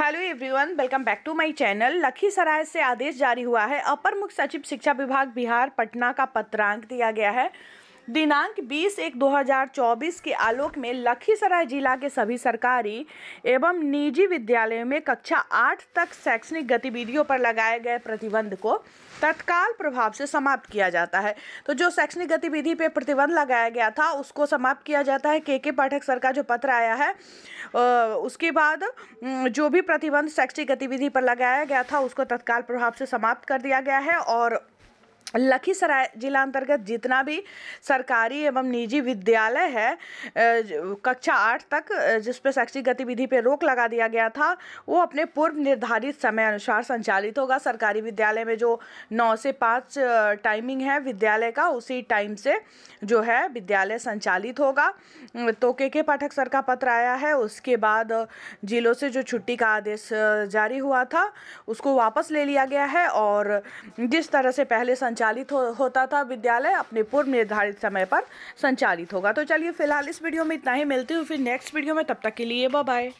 hello everyone welcome back to my channel Lakhisarai से आदेश जारी हुआ है अपर मुख्य सचिव शिक्षा विभाग बिहार पटना का पत्रांक दिया गया है दिनांक 20 एक 2024 के आलोक में लखीसराय जिला के सभी सरकारी एवं निजी विद्यालयों में कक्षा आठ तक शैक्षणिक गतिविधियों पर लगाए गए प्रतिबंध को तत्काल प्रभाव से समाप्त किया जाता है तो जो शैक्षणिक गतिविधि पर प्रतिबंध लगाया गया था उसको समाप्त किया जाता है के के पाठक सर का जो पत्र आया है उसके बाद जो भी प्रतिबंध शैक्षणिक गतिविधि पर लगाया गया था उसको तत्काल प्रभाव से समाप्त कर दिया गया है और लखीसराय जिला अंतर्गत जितना भी सरकारी एवं निजी विद्यालय है कक्षा आठ तक जिस पर शैक्षिक गतिविधि पर रोक लगा दिया गया था वो अपने पूर्व निर्धारित समय अनुसार संचालित होगा सरकारी विद्यालय में जो नौ से पाँच टाइमिंग है विद्यालय का उसी टाइम से जो है विद्यालय संचालित होगा तो के के पाठक सर का पत्र आया है उसके बाद जिलों से जो छुट्टी का आदेश जारी हुआ था उसको वापस ले लिया गया है और जिस तरह से पहले संचालित संचालित हो, होता था विद्यालय अपने पूर्व निर्धारित समय पर संचालित होगा तो चलिए फिलहाल इस वीडियो में इतना ही मिलती हूँ फिर नेक्स्ट वीडियो में तब तक के लिए बाय बाय